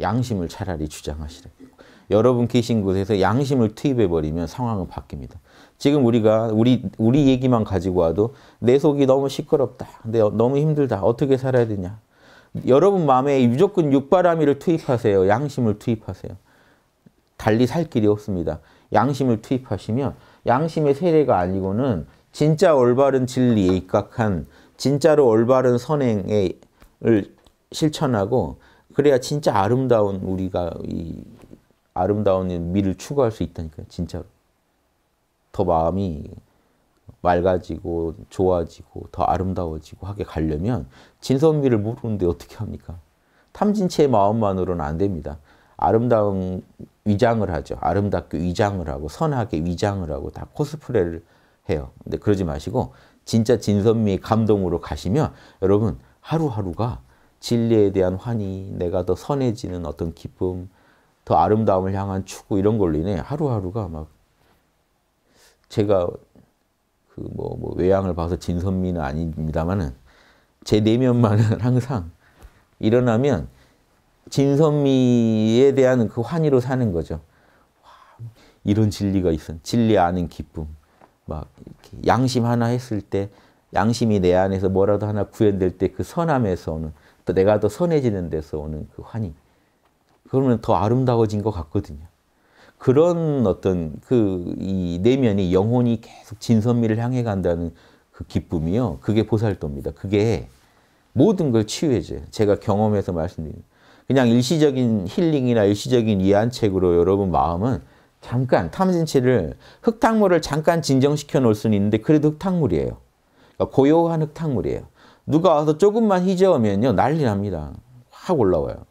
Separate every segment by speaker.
Speaker 1: 양심을 차라리 주장하시라. 여러분 계신 곳에서 양심을 투입해버리면 상황은 바뀝니다. 지금 우리가 우리 우리 얘기만 가지고 와도 내 속이 너무 시끄럽다. 근데 너무 힘들다. 어떻게 살아야 되냐. 여러분 마음에 무조건 육바라미를 투입하세요. 양심을 투입하세요. 달리 살 길이 없습니다. 양심을 투입하시면 양심의 세례가 아니고는 진짜 올바른 진리에 입각한 진짜로 올바른 선행에 을 실천하고 그래야 진짜 아름다운 우리가 이 아름다운 미를 추구할 수 있다니까요. 진짜로. 더 마음이 맑아지고 좋아지고 더 아름다워지고 하게 가려면 진선미를 모르는데 어떻게 합니까? 탐진치의 마음만으로는 안 됩니다. 아름다운 위장을 하죠. 아름답게 위장을 하고 선하게 위장을 하고 다 코스프레를 해요. 근데 그러지 마시고 진짜 진선미의 감동으로 가시면 여러분 하루하루가 진리에 대한 환희, 내가 더 선해지는 어떤 기쁨, 더 아름다움을 향한 추구 이런 걸로 인해 하루하루가 막 제가 그뭐 뭐 외양을 봐서 진선미는 아닙니다만은 제 내면만은 항상 일어나면 진선미에 대한 그 환희로 사는 거죠. 와, 이런 진리가 있어. 진리 아는 기쁨. 막 양심 하나 했을 때 양심이 내 안에서 뭐라도 하나 구현될 때 그 선함에서 오는 또 내가 더 선해지는 데서 오는 그 환희 그러면 더 아름다워진 것 같거든요. 그런 어떤 그 이 내면이 영혼이 계속 진선미를 향해 간다는 그 기쁨이요. 그게 보살도입니다. 그게 모든 걸 치유해줘요. 제가 경험해서 말씀드린 그냥 일시적인 힐링이나 일시적인 이한책으로 여러분 마음은 잠깐 탐진치를 흙탕물을 잠깐 진정시켜 놓을 수는 있는데 그래도 흙탕물이에요. 그러니까 고요한 흙탕물이에요. 누가 와서 조금만 희저으면요 난리 납니다. 확 올라와요.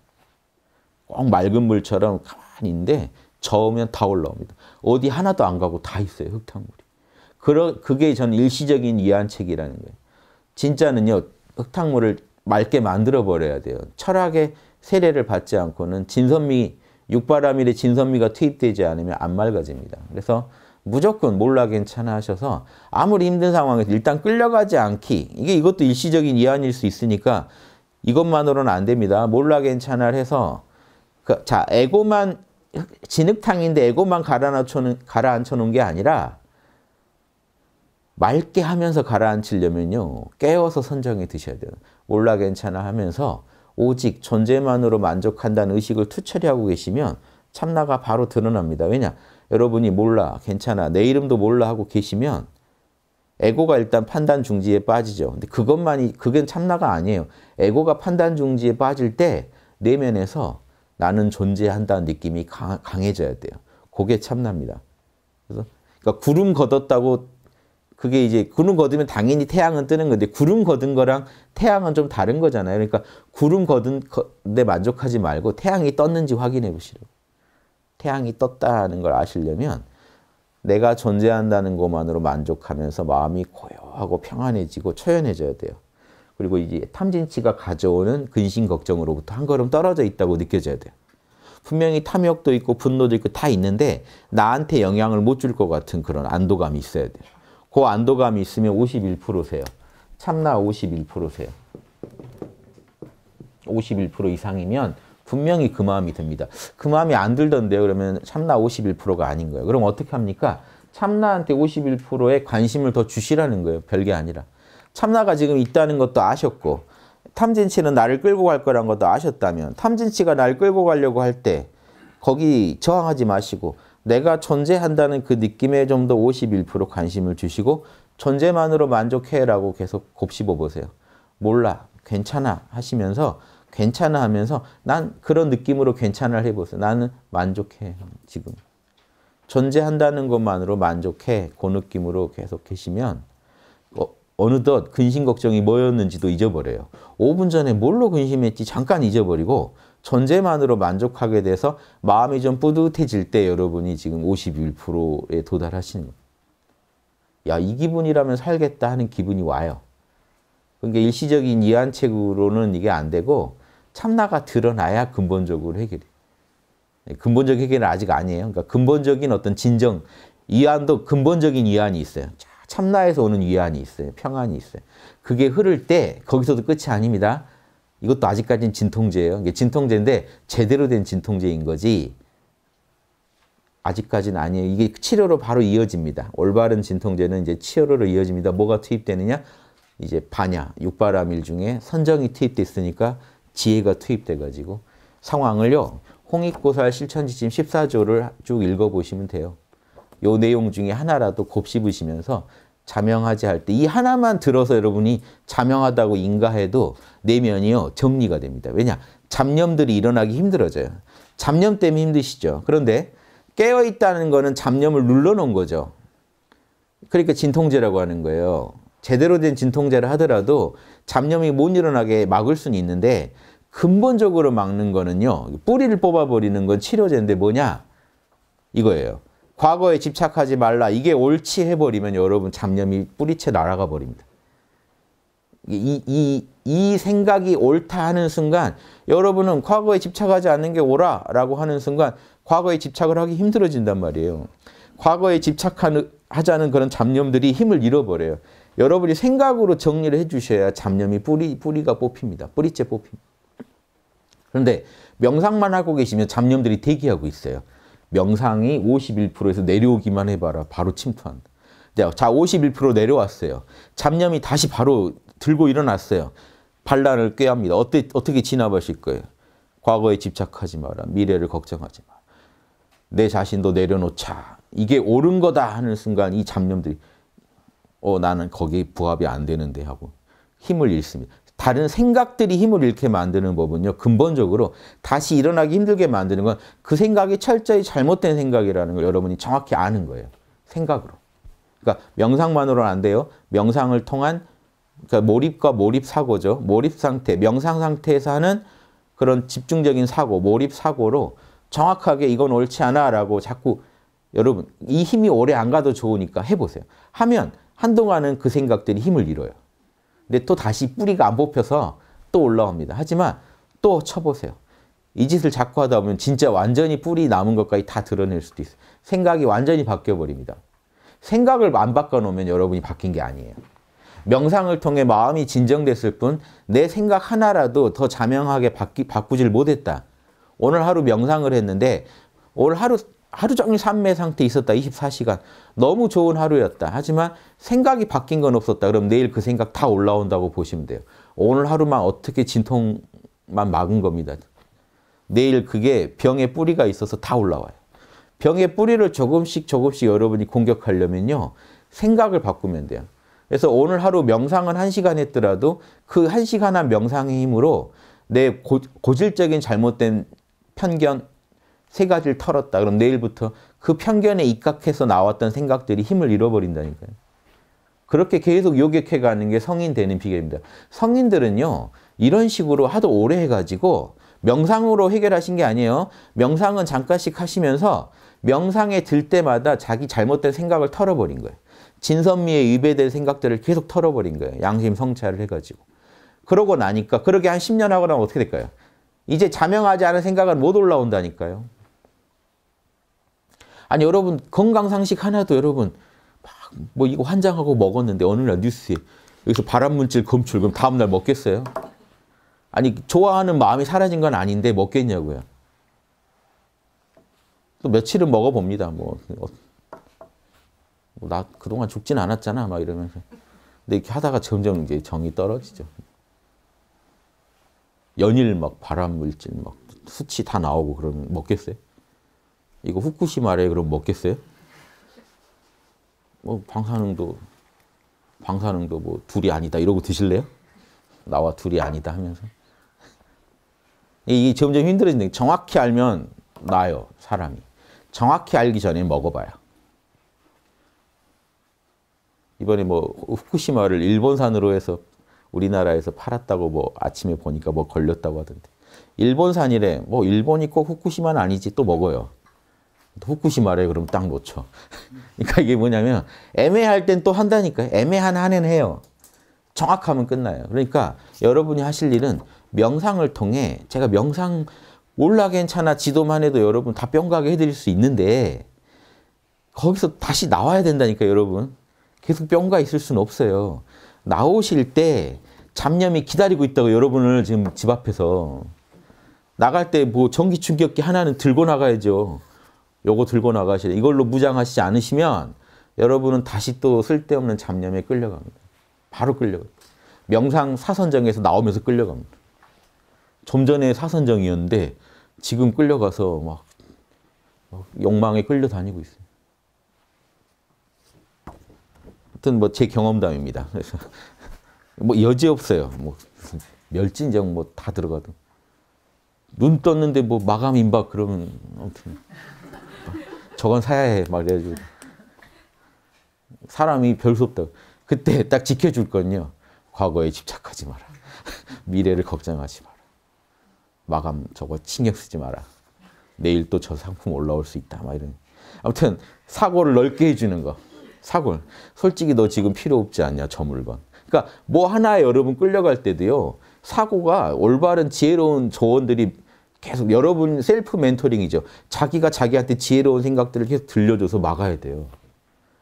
Speaker 1: 꼭 맑은 물처럼 가만히 있는데 저으면 다 올라옵니다. 어디 하나도 안 가고 다 있어요 흙탕물이. 그러, 그게 저 일시적인 이한책이라는 거예요. 진짜는요 흙탕물을 맑게 만들어 버려야 돼요. 철학의 세례를 받지 않고는 진선미 육바라밀의 진선미가 투입되지 않으면 안 맑아집니다. 그래서 무조건 몰라 괜찮아 하셔서 아무리 힘든 상황에서 일단 끌려가지 않기 이게 이것도 일시적인 이한일 수 있으니까 이것만으로는 안 됩니다. 몰라 괜찮아 해서 그, 자 에고만 진흙탕인데 에고만 가라앉혀놓은, 가라앉혀놓은 게 아니라 맑게 하면서 가라앉히려면요. 깨워서 선정이 드셔야 돼요. 몰라 괜찮아 하면서 오직 존재만으로 만족한다는 의식을 투철히 하고 계시면 참나가 바로 드러납니다. 왜냐? 여러분이 몰라, 괜찮아, 내 이름도 몰라 하고 계시면 에고가 일단 판단 중지에 빠지죠. 근데 그것만이, 그게 참나가 아니에요. 에고가 판단 중지에 빠질 때 내면에서 나는 존재한다는 느낌이 강, 해져야 돼요. 그게 참납니다. 그래서 그러니까 구름 걷었다고 그게 이제 구름 걷으면 당연히 태양은 뜨는 건데 구름 걷은 거랑 태양은 좀 다른 거잖아요. 그러니까 구름 걷은 데 만족하지 말고 태양이 떴는지 확인해 보시라고. 태양이 떴다는 걸 아시려면 내가 존재한다는 것만으로 만족하면서 마음이 고요하고 평안해지고 초연해져야 돼요. 그리고 이제 탐진치가 가져오는 근심 걱정으로부터 한 걸음 떨어져 있다고 느껴져야 돼요. 분명히 탐욕도 있고 분노도 있고 다 있는데 나한테 영향을 못 줄 것 같은 그런 안도감이 있어야 돼요. 그 안도감이 있으면 51%세요. 참나 51%세요. 51% 이상이면 분명히 그 마음이 듭니다. 그 마음이 안 들던데요. 그러면 참나 51%가 아닌 거예요. 그럼 어떻게 합니까? 참나한테 51%의 관심을 더 주시라는 거예요. 별게 아니라. 참나가 지금 있다는 것도 아셨고 탐진치는 나를 끌고 갈 거란 것도 아셨다면 탐진치가 나를 끌고 가려고 할 때 거기 저항하지 마시고 내가 존재한다는 그 느낌에 좀 더 51% 관심을 주시고 존재만으로 만족해라고 계속 곱씹어 보세요. 몰라, 괜찮아 하시면서 괜찮아 하면서 난 그런 느낌으로 괜찮아를 해보세요. 나는 만족해 지금. 존재한다는 것만으로 만족해 그 느낌으로 계속 계시면 어, 느덧 근심 걱정이 뭐였는지도 잊어버려요. 5분 전에 뭘로 근심했지 잠깐 잊어버리고 존재만으로 만족하게 돼서 마음이 좀 뿌듯해질 때 여러분이 지금 51%에 도달하시는 거예요. 야, 이 기분이라면 살겠다 하는 기분이 와요. 그러니까 일시적인 이한책으로는 이게 안 되고 참나가 드러나야 근본적으로 해결이 예, 근본적 해결은 아직 아니에요. 그러니까 근본적인 어떤 진정, 이안도 근본적인 이안이 있어요. 참나에서 오는 위안이 있어요. 평안이 있어요. 그게 흐를 때 거기서도 끝이 아닙니다. 이것도 아직까지는 진통제예요. 이게 진통제인데 제대로 된 진통제인 거지 아직까지는 아니에요. 이게 치료로 바로 이어집니다. 올바른 진통제는 이제 치료로 이어집니다. 뭐가 투입되느냐? 이제 반야, 육바라밀 중에 선정이 투입돼 으니까 지혜가 투입돼가지고 상황을요. 홍익고살 실천지침 14조를 쭉 읽어보시면 돼요. 요 내용 중에 하나라도 곱씹으시면서 자명하지 할 때 이 하나만 들어서 여러분이 자명하다고 인가해도 내면이요 정리가 됩니다. 왜냐? 잡념들이 일어나기 힘들어져요. 잡념 때문에 힘드시죠. 그런데 깨어있다는 거는 잡념을 눌러놓은 거죠. 그러니까 진통제라고 하는 거예요. 제대로 된 진통제를 하더라도 잡념이 못 일어나게 막을 수는 있는데 근본적으로 막는 거는요. 뿌리를 뽑아버리는 건 치료제인데 뭐냐? 이거예요. 과거에 집착하지 말라. 이게 옳지 해버리면 여러분 잡념이 뿌리채 날아가 버립니다. 이, 이, 이 생각이 옳다 하는 순간 여러분은 과거에 집착하지 않는 게 옳아 라고 하는 순간 과거에 집착을 하기 힘들어진단 말이에요. 과거에 집착하자는 그런 잡념들이 힘을 잃어버려요. 여러분이 생각으로 정리를 해주셔야 잡념이 뿌리, 뿌리가 뽑힙니다. 뿌리째 뽑힙니다. 그런데 명상만 하고 계시면 잡념들이 대기하고 있어요. 명상이 51%에서 내려오기만 해봐라. 바로 침투한다. 자, 51% 내려왔어요. 잡념이 다시 바로 들고 일어났어요. 반란을 꾀합니다. 어때, 어떻게 진압하실 거예요? 과거에 집착하지 마라. 미래를 걱정하지 마라. 내 자신도 내려놓자. 이게 옳은 거다 하는 순간 이 잡념들이 어, 나는 거기 에 부합이 안 되는데 하고 힘을 잃습니다. 다른 생각들이 힘을 잃게 만드는 법은요. 근본적으로 다시 일어나기 힘들게 만드는 건 그 생각이 철저히 잘못된 생각이라는 걸 여러분이 정확히 아는 거예요. 생각으로. 그러니까 명상만으로는 안 돼요. 명상을 통한 그러니까 몰입과 몰입 사고죠. 몰입 상태, 명상 상태에서 하는 그런 집중적인 사고, 몰입 사고로 정확하게 이건 옳지 않아라고 자꾸 여러분 이 힘이 오래 안 가도 좋으니까 해보세요. 하면 한동안은 그 생각들이 힘을 잃어요. 근데 또 다시 뿌리가 안 뽑혀서 또 올라옵니다. 하지만 또 쳐보세요. 이 짓을 자꾸 하다 보면 진짜 완전히 뿌리 남은 것까지 다 드러낼 수도 있어요. 생각이 완전히 바뀌어 버립니다. 생각을 안 바꿔놓으면 여러분이 바뀐 게 아니에요. 명상을 통해 마음이 진정됐을 뿐 내 생각 하나라도 더 자명하게 바꾸질 못했다. 오늘 하루 명상을 했는데 오늘 하루 하루 종일 산매 상태에 있었다. 24시간. 너무 좋은 하루였다. 하지만 생각이 바뀐 건 없었다. 그럼 내일 그 생각 다 올라온다고 보시면 돼요. 오늘 하루만 어떻게 진통만 막은 겁니다. 내일 그게 병의 뿌리가 있어서 다 올라와요. 병의 뿌리를 조금씩 조금씩 여러분이 공격하려면요. 생각을 바꾸면 돼요. 그래서 오늘 하루 명상은 1시간 했더라도 그 1시간 한 명상의 힘으로 내 고, 고질적인 잘못된 편견, 세 가지를 털었다. 그럼 내일부터 그 편견에 입각해서 나왔던 생각들이 힘을 잃어버린다니까요. 그렇게 계속 요격해 가는 게 성인 되는 비결입니다. 성인들은요, 이런 식으로 하도 오래 해가지고 명상으로 해결하신 게 아니에요. 명상은 잠깐씩 하시면서 명상에 들 때마다 자기 잘못된 생각을 털어버린 거예요. 진선미에 위배될 생각들을 계속 털어버린 거예요. 양심 성찰을 해가지고. 그러고 나니까 그러게 한 10년 하고 나면 어떻게 될까요? 이제 자명하지 않은 생각은 못 올라온다니까요. 아니 여러분 건강 상식 하나도 여러분 막 뭐 이거 환장하고 먹었는데 어느 날 뉴스에 여기서 발암물질 검출 그럼 다음 날 먹겠어요? 아니 좋아하는 마음이 사라진 건 아닌데 먹겠냐고요. 또 며칠은 먹어봅니다. 뭐, 어. 뭐 그동안 죽진 않았잖아 막 이러면서 근데 이렇게 하다가 점점 이제 정이 떨어지죠. 연일 막 발암물질 막 수치 다 나오고 그러면 먹겠어요? 이거 후쿠시마래 그럼 먹겠어요? 뭐 방사능도 방사능도 뭐 둘이 아니다 이러고 드실래요? 나와 둘이 아니다 하면서 이게 점점 힘들어지는 정확히 알면 나요 사람이 정확히 알기 전에 먹어봐요 이번에 뭐 후쿠시마를 일본산으로 해서 우리나라에서 팔았다고 뭐 아침에 보니까 뭐 걸렸다고 하던데 일본산이래 뭐 일본이 꼭 후쿠시마는 아니지 또 먹어요 후쿠시마래 그럼 딱 놓쳐. 그러니까 이게 뭐냐면 애매할 땐 또 한다니까요. 애매한 한은 해요. 정확하면 끝나요. 그러니까 여러분이 하실 일은 명상을 통해 제가 명상 올라 괜찮아 지도만 해도 여러분 다뿅 가게 해드릴 수 있는데 거기서 다시 나와야 된다니까 여러분. 계속 뿅가 있을 수는 없어요. 나오실 때 잡념이 기다리고 있다고 여러분을 지금 집 앞에서 나갈 때 뭐 전기 충격기 하나는 들고 나가야죠. 요거 들고 나가시래. 이걸로 무장하시지 않으시면 여러분은 다시 또 쓸데없는 잡념에 끌려갑니다. 바로 끌려갑니다. 명상 사선정에서 나오면서 끌려갑니다. 좀 전에 사선정이었는데 지금 끌려가서 막, 막 욕망에 끌려다니고 있어요. 하여튼 뭐 제 경험담입니다. 그래서 뭐 여지 없어요. 뭐 멸진정 뭐 다 들어가도 눈 떴는데 뭐 마감 임박 그러면 아무튼 저건 사야 해. 막 이래가지고. 사람이 별 수 없다. 그때 딱 지켜줄 건요. 과거에 집착하지 마라. 미래를 걱정하지 마라. 마감 저거 신경 쓰지 마라. 내일 또 저 상품 올라올 수 있다. 막 이런. 아무튼 사고를 넓게 해주는 거. 사고 솔직히 너 지금 필요 없지 않냐 저 물건. 그러니까 뭐 하나에 여러분 끌려갈 때도요. 사고가 올바른 지혜로운 조언들이 계속 여러분 셀프 멘토링이죠. 자기가 자기한테 지혜로운 생각들을 계속 들려줘서 막아야 돼요.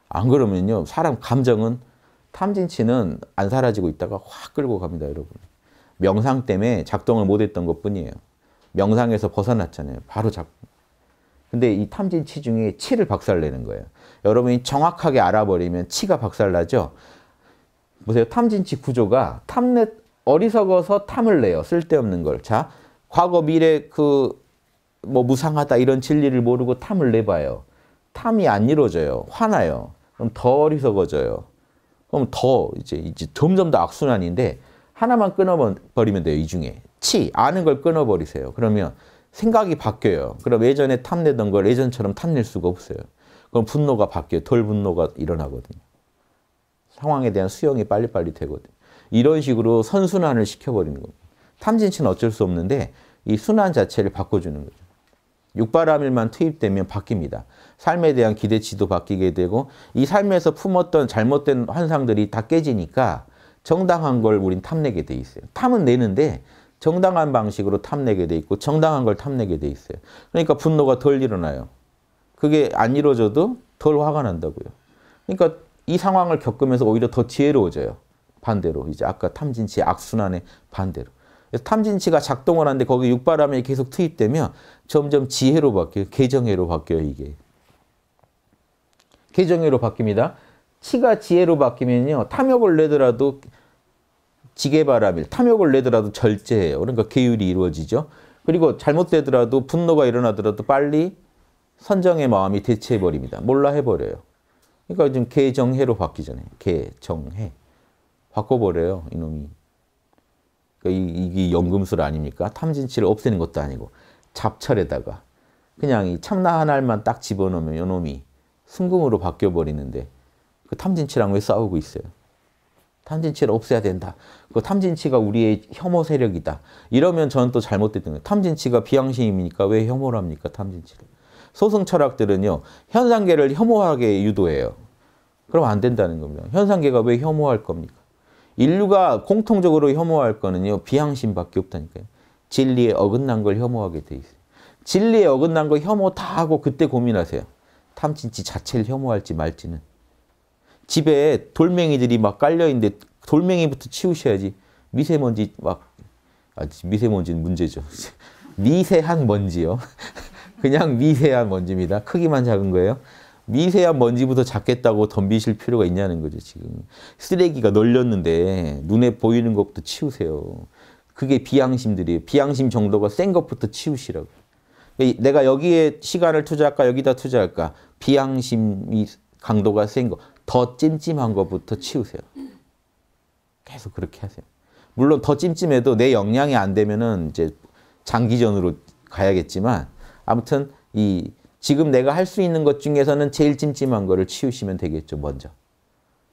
Speaker 1: 안 그러면요. 사람 감정은 탐진치는 안 사라지고 있다가 확 끌고 갑니다. 여러분. 명상 때문에 작동을 못했던 것뿐이에요. 명상에서 벗어났잖아요. 바로 작 근데 이 탐진치 중에 치를 박살내는 거예요. 여러분이 정확하게 알아버리면 치가 박살나죠? 보세요. 탐진치 구조가 탐내 어리석어서 탐을 내요. 쓸데없는 걸. 자, 과거 미래 그 뭐 무상하다 이런 진리를 모르고 탐을 내봐요. 탐이 안 이루어져요. 화나요. 그럼 더 어리석어져요. 그럼 더 이제 이제 점점 더 악순환인데 하나만 끊어버리면 돼요. 이 중에 치 아는 걸 끊어버리세요. 그러면 생각이 바뀌어요. 그럼 예전에 탐내던 걸 예전처럼 탐낼 수가 없어요. 그럼 분노가 바뀌어요. 덜 분노가 일어나거든요. 상황에 대한 수용이 빨리빨리 되거든요. 이런 식으로 선순환을 시켜버리는 겁니다. 탐진치는 어쩔 수 없는데 이 순환 자체를 바꿔주는 거죠. 육바라밀만 투입되면 바뀝니다. 삶에 대한 기대치도 바뀌게 되고 이 삶에서 품었던 잘못된 환상들이 다 깨지니까 정당한 걸 우린 탐내게 돼 있어요. 탐은 내는데 정당한 방식으로 탐내게 돼 있고 정당한 걸 탐내게 돼 있어요. 그러니까 분노가 덜 일어나요. 그게 안 이루어져도 덜 화가 난다고요. 그러니까 이 상황을 겪으면서 오히려 더 지혜로워져요. 반대로 이제 아까 탐진치 악순환의 반대로. 탐진치가 작동을 하는데 거기 육바람이 계속 투입되면 점점 지혜로 바뀌어요. 개정해로 바뀌어요, 이게. 개정해로 바뀝니다. 치가 지혜로 바뀌면요. 탐욕을 내더라도 지게바람일, 탐욕을 내더라도 절제해요. 그러니까 계율이 이루어지죠. 그리고 잘못되더라도 분노가 일어나더라도 빨리 선정의 마음이 대체해버립니다. 몰라 해버려요. 그러니까 지금 개정해로 바뀌잖아요. 개정해. 바꿔버려요, 이놈이. 그러니까 이게 연금술 아닙니까? 탐진치를 없애는 것도 아니고 잡철에다가 그냥 이 참나 하나만 딱 집어넣으면 요놈이 순금으로 바뀌어버리는데 그 탐진치랑 왜 싸우고 있어요? 탐진치를 없애야 된다. 그 탐진치가 우리의 혐오 세력이다. 이러면 저는 또 잘못됐던 거예요. 탐진치가 비양심입니까? 왜 혐오를 합니까? 탐진치를. 소승 철학들은요. 현상계를 혐오하게 유도해요. 그럼 안 된다는 겁니다. 현상계가 왜 혐오할 겁니까? 인류가 공통적으로 혐오할 거는요. 비양심밖에 없다니까요. 진리에 어긋난 걸 혐오하게 돼 있어요. 진리에 어긋난 거 혐오 다 하고 그때 고민하세요. 탐진치 자체를 혐오할지 말지는. 집에 돌멩이들이 막 깔려있는데 돌멩이부터 치우셔야지 미세먼지 막 아, 미세먼지는 문제죠. 미세한 먼지요. 그냥 미세한 먼지입니다. 크기만 작은 거예요. 미세한 먼지부터 잡겠다고 덤비실 필요가 있냐는 거죠, 지금. 쓰레기가 널렸는데 눈에 보이는 것부터 치우세요. 그게 비양심들이에요. 비양심 정도가 센 것부터 치우시라고. 그러니까 내가 여기에 시간을 투자할까, 여기다 투자할까. 비양심이 강도가 센 거, 더 찜찜한 것부터 치우세요. 계속 그렇게 하세요. 물론 더 찜찜해도 내 역량이 안 되면은 이제 장기전으로 가야겠지만 아무튼 이 지금 내가 할 수 있는 것 중에서는 제일 찜찜한 거를 치우시면 되겠죠, 먼저.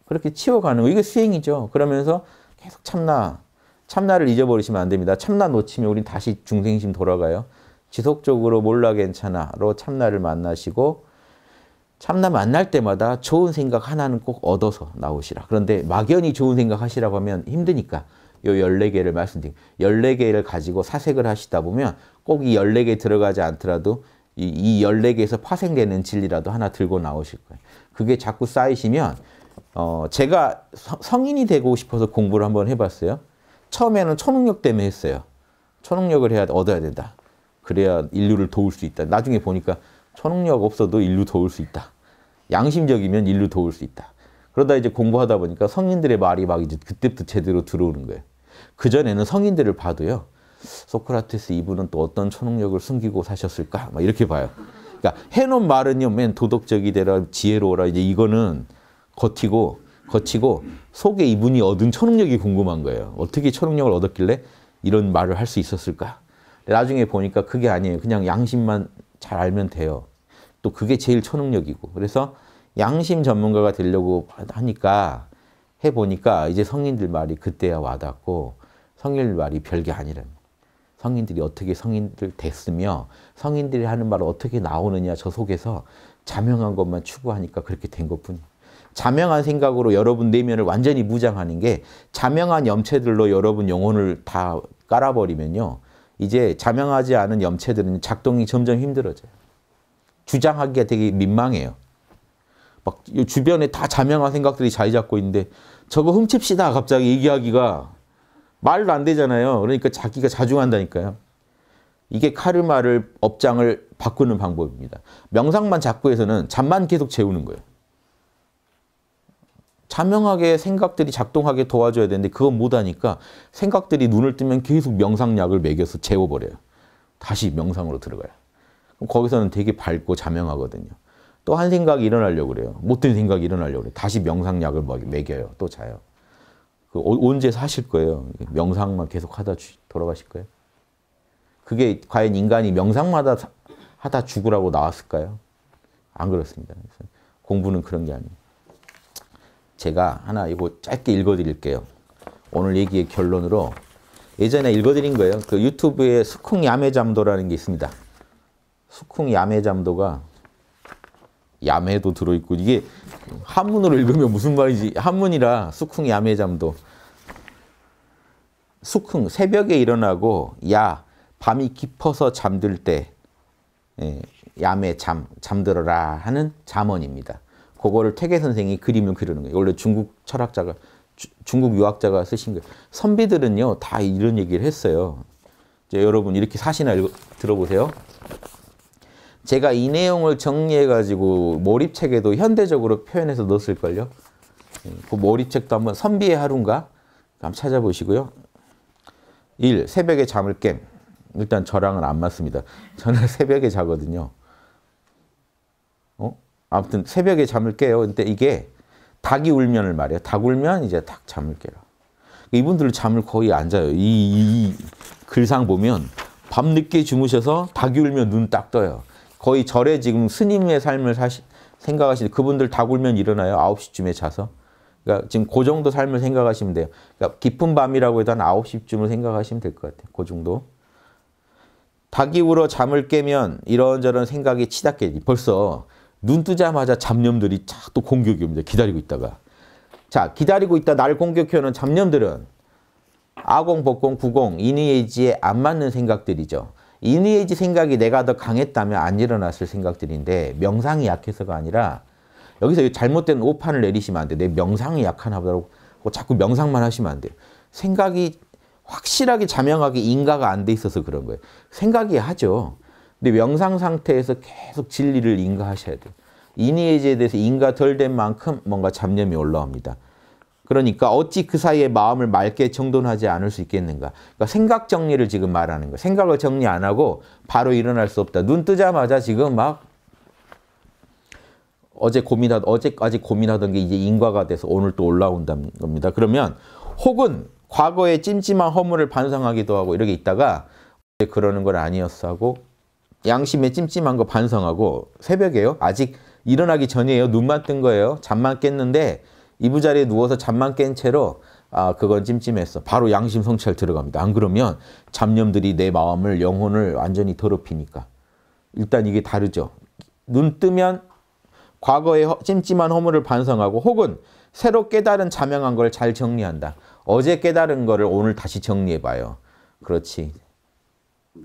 Speaker 1: 그렇게 치워가는 거. 이게 수행이죠. 그러면서 계속 참나, 참나를 잊어버리시면 안 됩니다. 참나 놓치면 우린 다시 중생심 돌아가요. 지속적으로 몰라 괜찮아로 참나를 만나시고 참나 만날 때마다 좋은 생각 하나는 꼭 얻어서 나오시라. 그런데 막연히 좋은 생각 하시라고 하면 힘드니까 요 14개를 말씀드린 14개를 가지고 사색을 하시다 보면 꼭 이 14개 들어가지 않더라도 이, 이 14개에서 파생되는 진리라도 하나 들고 나오실 거예요. 그게 자꾸 쌓이시면 어, 제가 성인이 되고 싶어서 공부를 한번 해봤어요. 처음에는 초능력 때문에 했어요. 초능력을 해야 얻어야 된다. 그래야 인류를 도울 수 있다. 나중에 보니까 초능력 없어도 인류 도울 수 있다. 양심적이면 인류 도울 수 있다. 그러다 이제 공부하다 보니까 성인들의 말이 막 이제 그때부터 제대로 들어오는 거예요. 그전에는 성인들을 봐도요. 소크라테스 이분은 또 어떤 초능력을 숨기고 사셨을까? 막 이렇게 봐요. 그러니까 해놓은 말은요, 맨 도덕적이 되라, 지혜로라 이제 이거는 거치고 거치고 속에 이분이 얻은 초능력이 궁금한 거예요. 어떻게 초능력을 얻었길래 이런 말을 할 수 있었을까? 나중에 보니까 그게 아니에요. 그냥 양심만 잘 알면 돼요. 또 그게 제일 초능력이고. 그래서 양심 전문가가 되려고 하니까 해보니까 이제 성인들 말이 그때야 와닿고 성인들 말이 별게 아니랍니다. 성인들이 어떻게 성인들 됐으며 성인들이 하는 말을 어떻게 나오느냐 저 속에서 자명한 것만 추구하니까 그렇게 된 것뿐. 자명한 생각으로 여러분 내면을 완전히 무장하는 게 자명한 염체들로 여러분 영혼을 다 깔아버리면요. 이제 자명하지 않은 염체들은 작동이 점점 힘들어져요. 주장하기가 되게 민망해요. 막 주변에 다 자명한 생각들이 자리 잡고 있는데 저거 훔칩시다 갑자기 얘기하기가 말도 안 되잖아요. 그러니까 자기가 자중한다니까요. 이게 카르마를 업장을 바꾸는 방법입니다. 명상만 자꾸 해서는 잠만 계속 재우는 거예요. 자명하게 생각들이 작동하게 도와줘야 되는데 그건 못하니까 생각들이 눈을 뜨면 계속 명상약을 먹여서 재워버려요. 다시 명상으로 들어가요. 그럼 거기서는 되게 밝고 자명하거든요. 또 한 생각이 일어나려고 그래요. 못된 생각이 일어나려고 그래요. 다시 명상약을 먹여요. 또 자요. 그온제사실 거예요. 명상만 계속 하다 돌아가실 거예요. 그게 과연 인간이 명상마다 하다 죽으라고 나왔을까요? 안 그렇습니다. 공부는 그런 게 아니에요. 제가 하나 이거 짧게 읽어드릴게요. 오늘 얘기의 결론으로 예전에 읽어드린 거예요. 그 유튜브에 수쿵 야매잠도라는 게 있습니다. 수쿵 야매잠도가 야매도 들어있고 이게 한문으로 읽으면 무슨 말인지 한문이라 수쿵 야매잠도 수쿵 새벽에 일어나고 야 밤이 깊어서 잠들 때 예, 야매 잠 잠들어라 하는 잠언입니다. 그거를 퇴계 선생이 그림을 그리는 거예요. 원래 중국 철학자가 주, 중국 유학자가 쓰신 거예요. 선비들은요 다 이런 얘기를 했어요. 이제 여러분 이렇게 사시나 읽어, 들어보세요. 제가 이 내용을 정리해가지고 몰입책에도 현대적으로 표현해서 넣었을걸요. 음, 그 몰입책도 한번 선비의 하루인가? 한번 찾아보시고요. 1. 새벽에 잠을 깸. 일단 저랑은 안 맞습니다. 저는 새벽에 자거든요. 어? 아무튼 새벽에 잠을 깨요. 근데 이게 닭이 울면을 말해요. 닭 울면 이제 닭 잠을 깨라. 이분들 잠을 거의 안 자요. 이, 이, 이 글상 보면 밤늦게 주무셔서 닭이 울면 눈 딱 떠요. 거의 절에 지금 스님의 삶을 사시, 생각하시는 그분들 다 굴면 일어나요. 9시쯤에 자서. 그러니까 지금 그 정도 삶을 생각하시면 돼요. 그러니까 깊은 밤이라고 해도 한 9시쯤을 생각하시면 될 것 같아요. 그 정도. 닭이 울어 잠을 깨면 이런저런 생각이 치닫게 벌써 눈 뜨자마자 잡념들이 착또 공격이 옵니다. 기다리고 있다가. 자, 기다리고 있다 날 공격해오는 잡념들은 아공, 복공, 구공, 이니에이지에안 맞는 생각들이죠. 이니에이지 생각이 내가 더 강했다면 안 일어났을 생각들인데 명상이 약해서가 아니라 여기서 잘못된 오판을 내리시면 안 돼. 내 명상이 약하나 보다고 자꾸 명상만 하시면 안 돼요. 생각이 확실하게 자명하게 인가가 안 돼 있어서 그런 거예요. 생각이 하죠. 근데 명상 상태에서 계속 진리를 인가하셔야 돼요. 이니에이지에 대해서 인가 덜 된 만큼 뭔가 잡념이 올라옵니다. 그러니까 어찌 그 사이에 마음을 맑게 정돈하지 않을 수 있겠는가. 그러니까 생각 정리를 지금 말하는 거예요. 생각을 정리 안 하고 바로 일어날 수 없다. 눈 뜨자마자 지금 막 어제 고민하 어제까지 고민하던 게 이제 인과가 돼서 오늘 또 올라온다는 겁니다. 그러면 혹은 과거의 찜찜한 허물을 반성하기도 하고 이렇게 있다가 그러는 건 아니었어 하고 양심에 찜찜한 거 반성하고 새벽에요. 아직 일어나기 전이에요. 눈만 뜬 거예요. 잠만 깼는데 이부자리에 누워서 잠만 깬 채로 아 그건 찜찜했어. 바로 양심 성찰 들어갑니다. 안 그러면 잡념들이 내 마음을 영혼을 완전히 더럽히니까. 일단 이게 다르죠. 눈 뜨면 과거의 허, 찜찜한 허물을 반성하고 혹은 새로 깨달은 자명한 걸 잘 정리한다. 어제 깨달은 거를 오늘 다시 정리해봐요. 그렇지.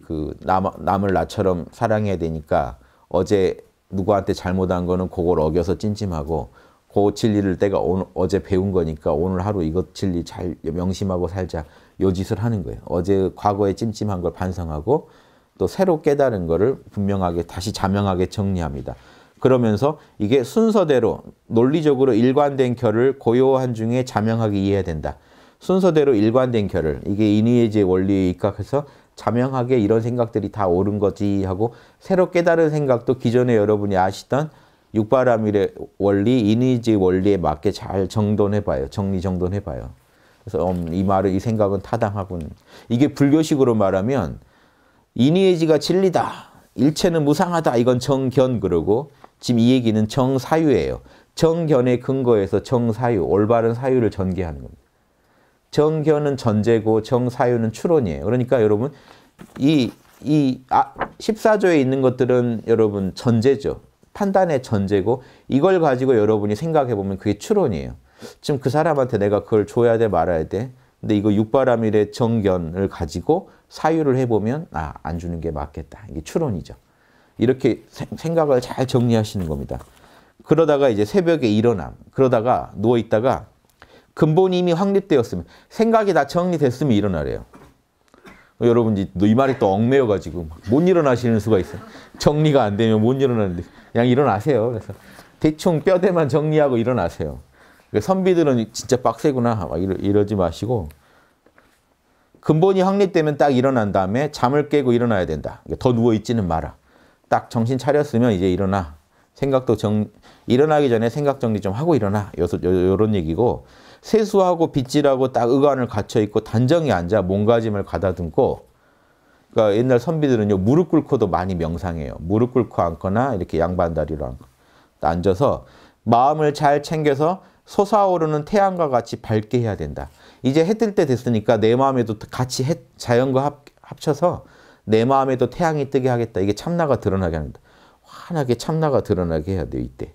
Speaker 1: 그 남, 남을 나처럼 사랑해야 되니까 어제 누구한테 잘못한 거는 그걸 어겨서 찜찜하고 그 진리를 내가 오늘, 어제 배운 거니까 오늘 하루 이것 진리 잘 명심하고 살자. 요 짓을 하는 거예요. 어제 과거에 찜찜한 걸 반성하고 또 새로 깨달은 거를 분명하게 다시 자명하게 정리합니다. 그러면서 이게 순서대로 논리적으로 일관된 결을 고요한 중에 자명하게 이해해야 된다. 순서대로 일관된 결을 이게 인의의 원리에 입각해서 자명하게 이런 생각들이 다 옳은 거지 하고 새로 깨달은 생각도 기존에 여러분이 아시던 육바라밀의 원리, 이니지 원리에 맞게 잘 정돈해봐요. 정리정돈해봐요. 그래서 음, 이 말을, 이 생각은 타당하군. 이게 불교식으로 말하면 이니지가 진리다. 일체는 무상하다. 이건 정견 그러고 지금 이 얘기는 정사유예요. 정견의 근거에서 정사유, 올바른 사유를 전개하는 겁니다. 정견은 전제고 정사유는 추론이에요. 그러니까 여러분 이, 이 아, 14조에 있는 것들은 여러분 전제죠. 판단의 전제고 이걸 가지고 여러분이 생각해 보면 그게 추론이에요. 지금 그 사람한테 내가 그걸 줘야 돼 말아야 돼. 근데 이거 육바라밀의 정견을 가지고 사유를 해보면 아안 주는 게 맞겠다. 이게 추론이죠. 이렇게 생각을 잘 정리하시는 겁니다. 그러다가 이제 새벽에 일어남. 그러다가 누워 있다가 근본이 이미 확립되었으면 생각이 다 정리됐으면 일어나래요. 여러분 이 말이 또 얽매여가지고 못 일어나시는 수가 있어요. 정리가 안 되면 못 일어나는데 그냥 일어나세요. 그래서 대충 뼈대만 정리하고 일어나세요. 그 선비들은 진짜 빡세구나 막 이러, 이러지 마시고 근본이 확립되면 딱 일어난 다음에 잠을 깨고 일어나야 된다. 더 누워있지는 마라. 딱 정신 차렸으면 이제 일어나. 생각도 정, 일어나기 전에 생각 정리 좀 하고 일어나. 요, 요, 런 얘기고 세수하고 빗질하고 딱 의관을 갖춰있고 단정히 앉아 몸가짐을 가다듬고 그러니까 옛날 선비들은요 무릎 꿇고도 많이 명상해요. 무릎 꿇고 앉거나 이렇게 양반다리로 앉아서 마음을 잘 챙겨서 솟아오르는 태양과 같이 밝게 해야 된다. 이제 해 뜰 때 됐으니까 내 마음에도 같이 해, 자연과 합, 합쳐서 내 마음에도 태양이 뜨게 하겠다. 이게 참나가 드러나게 한다. 환하게 참나가 드러나게 해야 돼 이때.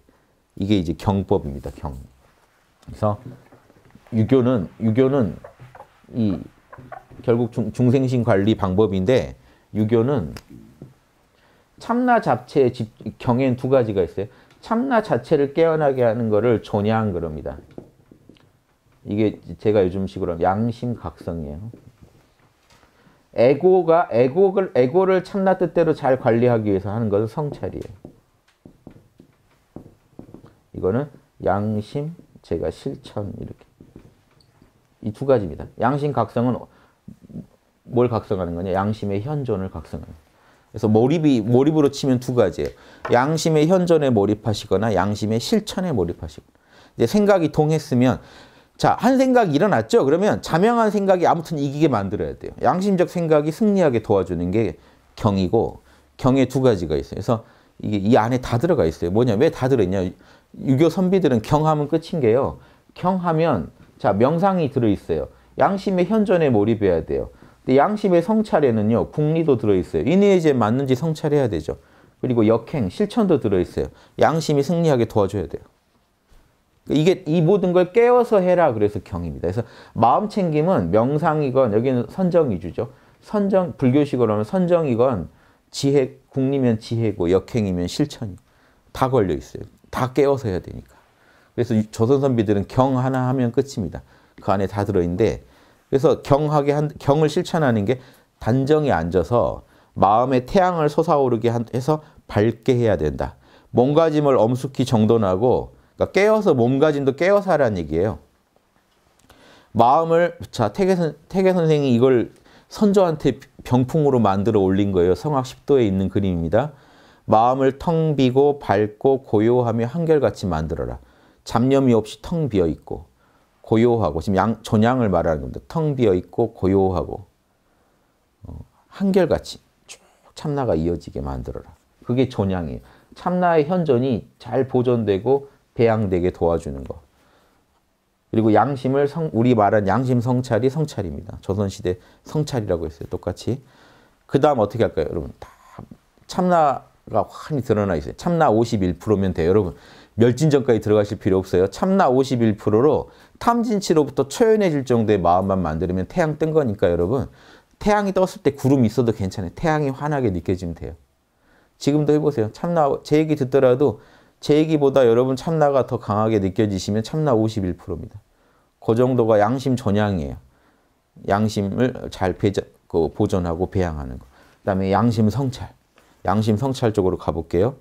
Speaker 1: 이게 이제 경법입니다. 경. 그래서 유교는 유교는 이 결국 중, 생신 관리 방법인데 유교는 참나 자체의 집, 경엔 두 가지가 있어요. 참나 자체를 깨어나게 하는 거를 존양 그럽니다. 이게 제가 요즘식으로 양심각성이에요. 에고가 에고를 에고를 참나 뜻대로 잘 관리하기 위해서 하는 것은 성찰이에요. 이거는 양심, 제가 실천 이렇게 이 두 가지입니다. 양심각성은 뭘 각성하는 거냐? 양심의 현존을 각성하는 거 그래서 몰입이 몰입으로 치면 두 가지예요. 양심의 현존에 몰입하시거나 양심의 실천에 몰입하시거나. 이제 생각이 동했으면 자, 한 생각이 일어났죠. 그러면 자명한 생각이 아무튼 이기게 만들어야 돼요. 양심적 생각이 승리하게 도와주는 게 경이고 경에 두 가지가 있어요. 그래서 이게 이 안에 다 들어가 있어요. 뭐냐? 왜 다 들어있냐? 유교 선비들은 경하면 끝인 게요. 경하면 자, 명상이 들어 있어요. 양심의 현존에 몰입해야 돼요. 근데 양심의 성찰에는요. 국리도 들어있어요. 인의제 맞는지 성찰해야 되죠. 그리고 역행, 실천도 들어있어요. 양심이 승리하게 도와줘야 돼요. 그러니까 이게 이 모든 걸 깨워서 해라 그래서 경입니다. 그래서 마음 챙김은 명상이건 여기는 선정 위주죠. 선정 불교식으로 하면 선정이건 지혜 국리면 지혜고 역행이면 실천이 다 걸려 있어요. 다 깨워서 해야 되니까. 그래서 조선 선비들은 경 하나 하면 끝입니다. 그 안에 다 들어 있는데 그래서 경하게 한, 경을 실천하는 게 단정히 앉아서 마음의 태양을 솟아오르게 한, 해서 밝게 해야 된다. 몸가짐을 엄숙히 정돈하고 그러니까 깨어서 몸가짐도 깨어서 하라는 얘기예요. 마음을 자 태계, 태계 선생이 이걸 선조한테 병풍으로 만들어 올린 거예요. 성악 10도에 있는 그림입니다. 마음을 텅 비고 밝고 고요하며 한결같이 만들어라. 잡념이 없이 텅 비어 있고 고요하고 지금 양, 존양을 말하는 겁니다. 텅 비어 있고 고요하고 어, 한결같이 쭉 참나가 이어지게 만들어라. 그게 존양이에요. 참나의 현존이 잘 보존되고 배양되게 도와주는 것. 그리고 양심을 성, 우리 말한 양심 성찰이 성찰입니다. 조선시대 성찰이라고 했어요. 똑같이. 그 다음 어떻게 할까요? 여러분 다 참나가 환히 드러나 있어요. 참나 51%면 돼요. 여러분 멸진전까지 들어가실 필요 없어요. 참나 51%로 탐진치로부터 초연해질 정도의 마음만 만들면 태양 뜬 거니까 여러분 태양이 떴을 때 구름이 있어도 괜찮아요. 태양이 환하게 느껴지면 돼요. 지금도 해보세요. 참나 제 얘기 듣더라도 제 얘기보다 여러분 참나가 더 강하게 느껴지시면 참나 51%입니다. 그 정도가 양심 전향이에요. 양심을 잘 배자, 그 보존하고 배양하는 거. 그 다음에 양심 성찰. 양심 성찰 쪽으로 가볼게요.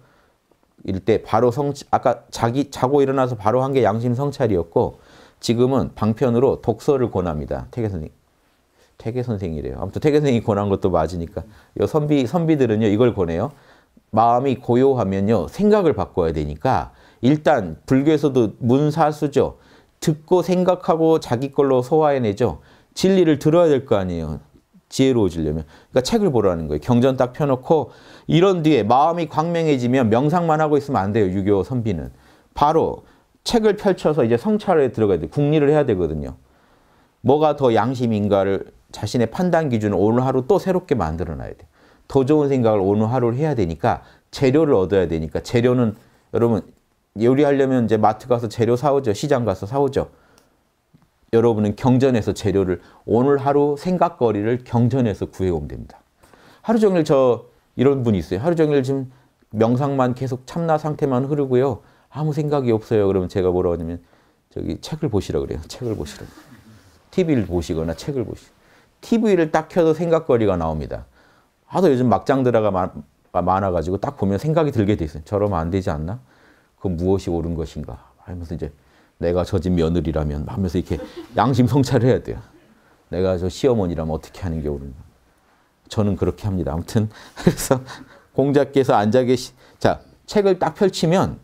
Speaker 1: 일때 바로 성 아까 자기 자고 일어나서 바로 한 게 양심 성찰이었고 지금은 방편으로 독서를 권합니다. 태계 선생 님 태계 선생이래요. 아무튼 태계 선생이 님 권한 것도 맞으니까 요 선비 선비들은요 이걸 권해요. 마음이 고요하면요 생각을 바꿔야 되니까 일단 불교에서도 문사수죠. 듣고 생각하고 자기 걸로 소화해내죠. 진리를 들어야 될 거 아니에요. 지혜로워지려면. 그러니까 책을 보라는 거예요. 경전 딱 펴놓고 이런 뒤에 마음이 광명해지면 명상만 하고 있으면 안 돼요. 유교 선비는. 바로 책을 펼쳐서 이제 성찰에 들어가야 돼. 요 국리를 해야 되거든요. 뭐가 더 양심인가를 자신의 판단 기준을 오늘 하루 또 새롭게 만들어 놔야 돼. 요더 좋은 생각을 오늘 하루를 해야 되니까 재료를 얻어야 되니까 재료는 여러분 요리하려면 이제 마트 가서 재료 사오죠. 시장 가서 사오죠. 여러분은 경전에서 재료를 오늘 하루 생각거리를 경전에서 구해오면 됩니다. 하루 종일 저 이런 분이 있어요. 하루 종일 지금 명상만 계속 참나 상태만 흐르고요. 아무 생각이 없어요. 그러면 제가 뭐라고 하냐면 저기 책을 보시라 그래요. 책을 보시라. TV를 보시거나 책을 보시. TV를 딱 켜도 생각거리가 나옵니다. 하도 요즘 막장 드라가 많아가지고 딱 보면 생각이 들게 돼 있어요. 저러면 안 되지 않나? 그 무엇이 옳은 것인가? 하면서 이제 내가 저 집 며느리라면 하면서 이렇게 양심 성찰을 해야 돼요. 내가 저 시어머니라면 어떻게 하는 게 옳은가. 저는 그렇게 합니다. 아무튼 그래서 공자께서 앉아 계시 자 책을 딱 펼치면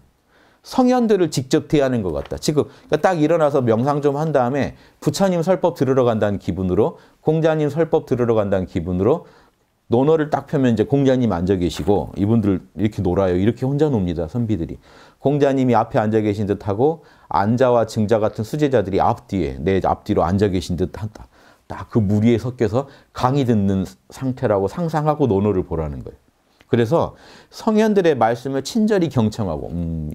Speaker 1: 성현들을 직접 대하는 것 같다. 지금 그러니까 딱 일어나서 명상 좀 한 다음에 부처님 설법 들으러 간다는 기분으로 공자님 설법 들으러 간다는 기분으로 논어를 딱 펴면 이제 공자님 앉아 계시고 이분들 이렇게 놀아요. 이렇게 혼자 놉니다. 선비들이. 공자님이 앞에 앉아 계신 듯하고 안자와 증자 같은 수제자들이 앞뒤에 내 앞뒤로 앉아 계신 듯한다. 딱 그 무리에 섞여서 강의 듣는 상태라고 상상하고 논어를 보라는 거예요. 그래서 성현들의 말씀을 친절히 경청하고 음,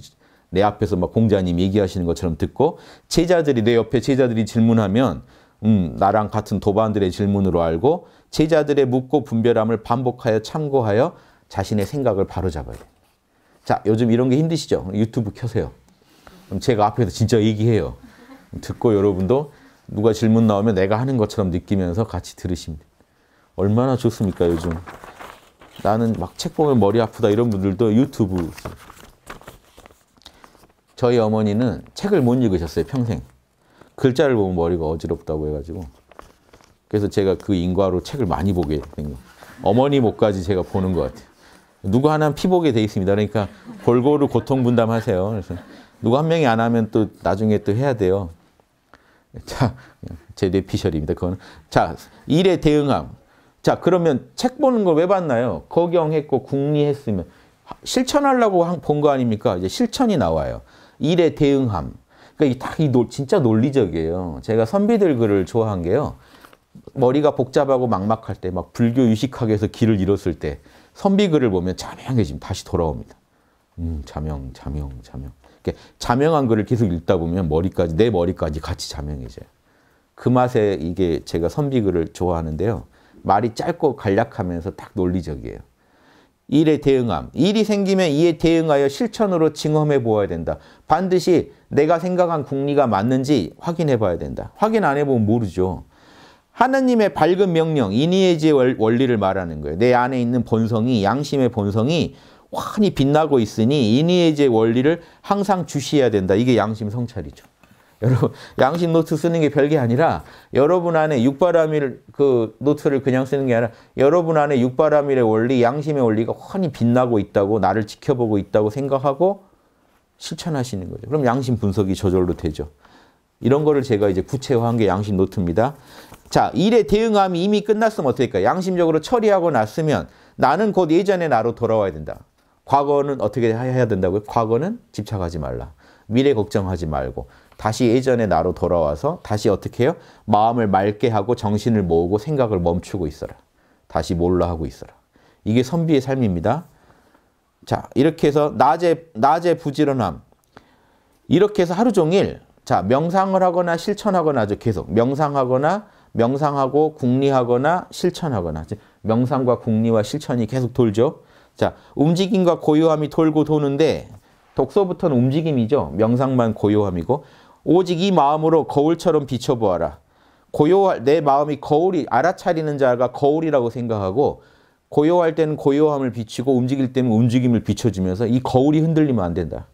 Speaker 1: 내 앞에서 막 공자님 얘기하시는 것처럼 듣고 제자들이 내 옆에 제자들이 질문하면 음, 나랑 같은 도반들의 질문으로 알고 제자들의 묻고 분별함을 반복하여 참고하여 자신의 생각을 바로잡아야 돼. 자, 요즘 이런 게 힘드시죠? 유튜브 켜세요. 그럼 제가 앞에서 진짜 얘기해요. 듣고 여러분도 누가 질문 나오면 내가 하는 것처럼 느끼면서 같이 들으십니다. 얼마나 좋습니까, 요즘. 나는 막 책 보면 머리 아프다 이런 분들도 유튜브. 저희 어머니는 책을 못 읽으셨어요, 평생. 글자를 보면 머리가 어지럽다고 해가지고. 그래서 제가 그 인과로 책을 많이 보게 된 거. 어머니 목까지 제가 보는 것 같아요. 누구 하나 피보게 돼 있습니다. 그러니까 골고루 고통 분담하세요. 그래서 누구 한 명이 안 하면 또 나중에 또 해야 돼요. 자, 제 뇌피셜입니다. 그건 자, 일에 대응함. 자, 그러면 책 보는 걸왜 봤나요? 거경했고 궁리했으면 실천하려고 본 거 아닙니까? 이제 실천이 나와요. 일에 대응함. 그러니까 딱 진짜 논리적이에요. 제가 선비들 글을 좋아한 게요. 머리가 복잡하고 막막할 때, 막 불교 유식하게 해서 길을 잃었을 때 선비 글을 보면 자명해지면 다시 돌아옵니다. 음, 자명, 자명, 자명. 자명한 글을 계속 읽다 보면 머리까지 내 머리까지 같이 자명해져요. 그 맛에 이게 제가 선비글을 좋아하는데요. 말이 짧고 간략하면서 딱 논리적이에요. 일에 대응함. 일이 생기면 이에 대응하여 실천으로 징험해 보아야 된다. 반드시 내가 생각한 국리가 맞는지 확인해 봐야 된다. 확인 안 해보면 모르죠. 하나님의 밝은 명령, 인의의지의 원리를 말하는 거예요. 내 안에 있는 본성이, 양심의 본성이 환히 빛나고 있으니 이니에제 원리를 항상 주시해야 된다. 이게 양심 성찰이죠. 여러분 양심 노트 쓰는 게 별게 아니라 여러분 안에 육바라밀 그 노트를 그냥 쓰는 게 아니라 여러분 안에 육바라밀의 원리, 양심의 원리가 환히 빛나고 있다고 나를 지켜보고 있다고 생각하고 실천하시는 거죠. 그럼 양심 분석이 저절로 되죠. 이런 거를 제가 이제 구체화한 게 양심 노트입니다. 자, 일의 대응함이 이미 끝났으면 어떻게 될까요? 양심적으로 처리하고 났으면 나는 곧 예전의 나로 돌아와야 된다. 과거는 어떻게 해야 된다고요? 과거는 집착하지 말라. 미래 걱정하지 말고 다시 예전의 나로 돌아와서 다시 어떻게 해요? 마음을 맑게 하고 정신을 모으고 생각을 멈추고 있어라. 다시 몰라 하고 있어라. 이게 선비의 삶입니다. 자, 이렇게 해서 낮에 낮에 부지런함. 이렇게 해서 하루 종일 자, 명상을 하거나 실천하거나 죠 계속 명상하거나 명상하고 궁리하거나 실천하거나 명상과 궁리와 실천이 계속 돌죠. 자, 움직임과 고요함이 돌고 도는데 독서부터는 움직임이죠. 명상만 고요함이고 오직 이 마음으로 거울처럼 비춰보아라. 고요할 내 마음이 거울이 알아차리는 자가 거울이라고 생각하고 고요할 때는 고요함을 비치고 움직일 때는 움직임을 비춰주면서 이 거울이 흔들리면 안 된다.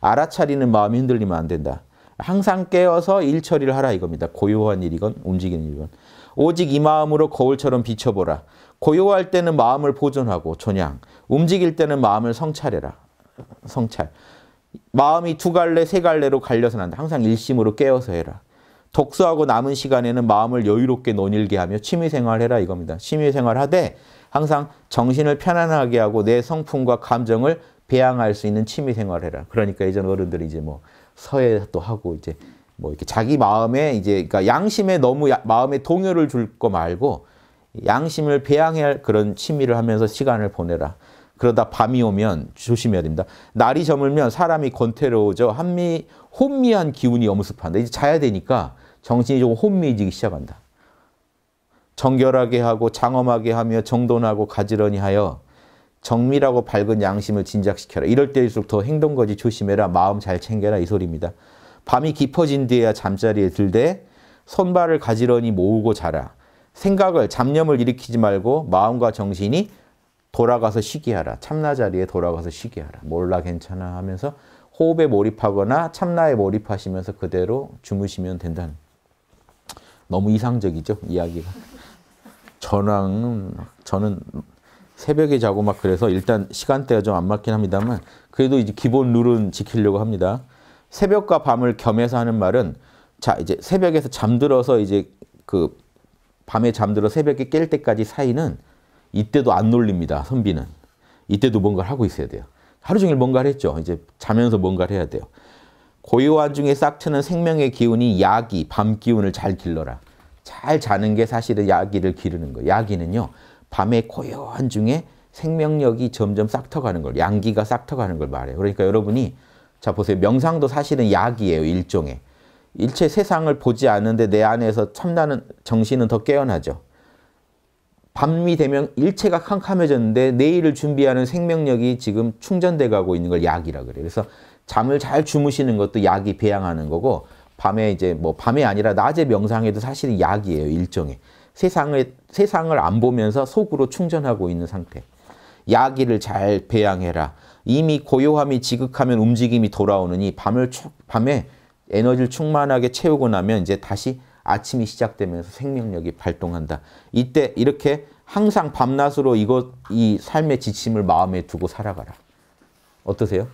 Speaker 1: 알아차리는 마음이 흔들리면 안 된다. 항상 깨어서 일 처리를 하라 이겁니다. 고요한 일이건 움직이는 일이건. 오직 이 마음으로 거울처럼 비춰보라. 고요할 때는 마음을 보존하고 전양 움직일 때는 마음을 성찰해라. 성찰. 마음이 두 갈래, 세 갈래로 갈려서는 안 항상 일심으로 깨어서 해라. 독서하고 남은 시간에는 마음을 여유롭게 논일게 하며 취미생활해라 이겁니다. 취미생활하되 항상 정신을 편안하게 하고 내 성품과 감정을 배양할 수 있는 취미생활해라. 그러니까 예전 어른들이 이제 뭐 서예도 하고 이제 뭐 이렇게 자기 마음에 이제 그러니까 양심에 너무 야, 마음에 동요를 줄 거 말고 양심을 배양할 그런 취미를 하면서 시간을 보내라. 그러다 밤이 오면 조심해야 됩니다. 날이 저물면 사람이 권태로워져 한미 혼미한 기운이 엄습한다. 이제 자야 되니까 정신이 조금 혼미해지기 시작한다. 정결하게 하고 장엄하게 하며 정돈하고 가지런히 하여 정밀하고 밝은 양심을 진작시켜라. 이럴 때일수록 더 행동거지 조심해라. 마음 잘 챙겨라. 이 소리입니다. 밤이 깊어진 뒤에야 잠자리에 들되 손발을 가지런히 모으고 자라. 생각을, 잡념을 일으키지 말고 마음과 정신이 돌아가서 쉬기하라 참나 자리에 돌아가서 쉬기하라 몰라 괜찮아 하면서 호흡에 몰입하거나 참나에 몰입하시면서 그대로 주무시면 된다는. 너무 이상적이죠, 이야기가. 저랑 저는 새벽에 자고 막 그래서 일단 시간대가 좀 안 맞긴 합니다만 그래도 이제 기본 룰은 지키려고 합니다. 새벽과 밤을 겸해서 하는 말은 자 이제 새벽에서 잠들어서 이제 그 밤에 잠들어 새벽에 깰 때까지 사이는 이때도 안 놀립니다. 선비는. 이때도 뭔가를 하고 있어야 돼요. 하루 종일 뭔가를 했죠. 이제 자면서 뭔가를 해야 돼요. 고요한 중에 싹트는 생명의 기운이 야기, 밤 기운을 잘 길러라. 잘 자는 게 사실은 야기를 기르는 거예요. 야기는요. 밤에 고요한 중에 생명력이 점점 싹터가는 걸, 양기가 싹터가는 걸 말해요. 그러니까 여러분이 자 보세요. 명상도 사실은 약이에요. 일종의. 일체 세상을 보지 않는데 내 안에서 참나는 정신은 더 깨어나죠. 밤이 되면 일체가 캄캄해졌는데 내일을 준비하는 생명력이 지금 충전돼 가고 있는 걸 약이라 그래요. 그래서 잠을 잘 주무시는 것도 약이 배양하는 거고 밤에 이제 뭐밤에 아니라 낮에 명상해도 사실은 약이에요. 일종의. 세상을 세상을 안 보면서 속으로 충전하고 있는 상태. 약이를 잘 배양해라. 이미 고요함이 지극하면 움직임이 돌아오느니 밤을 밤에 에너지를 충만하게 채우고 나면 이제 다시 아침이 시작되면서 생명력이 발동한다. 이때 이렇게 항상 밤낮으로 이것 이 삶의 지침을 마음에 두고 살아가라. 어떠세요?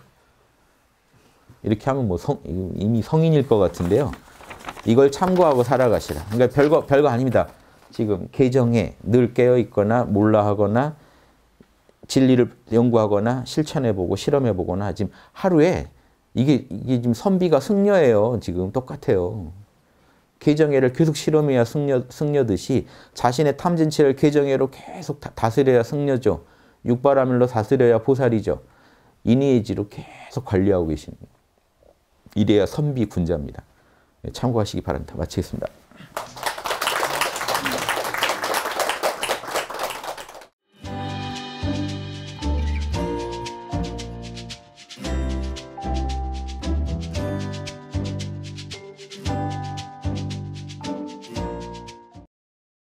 Speaker 1: 이렇게 하면 뭐 성, 이미 성인일 것 같은데요. 이걸 참고하고 살아가시라. 그러니까 별거 별거 아닙니다. 지금 개정에 늘 깨어 있거나 몰라 하거나 진리를 연구하거나 실천해 보고 실험해 보거나 지금 하루에 이게 이게 지금 선비가 승려예요. 지금 똑같아요. 계정해를 계속 실험해야 승려, 승려듯이 자신의 탐진치를 계정해로 계속 다, 스려야 승려죠. 육바라밀로 다스려야 보살이죠. 이니에지로 계속 관리하고 계십 이래야 선비 군자입니다. 예, 참고하시기 바랍니다. 마치겠습니다.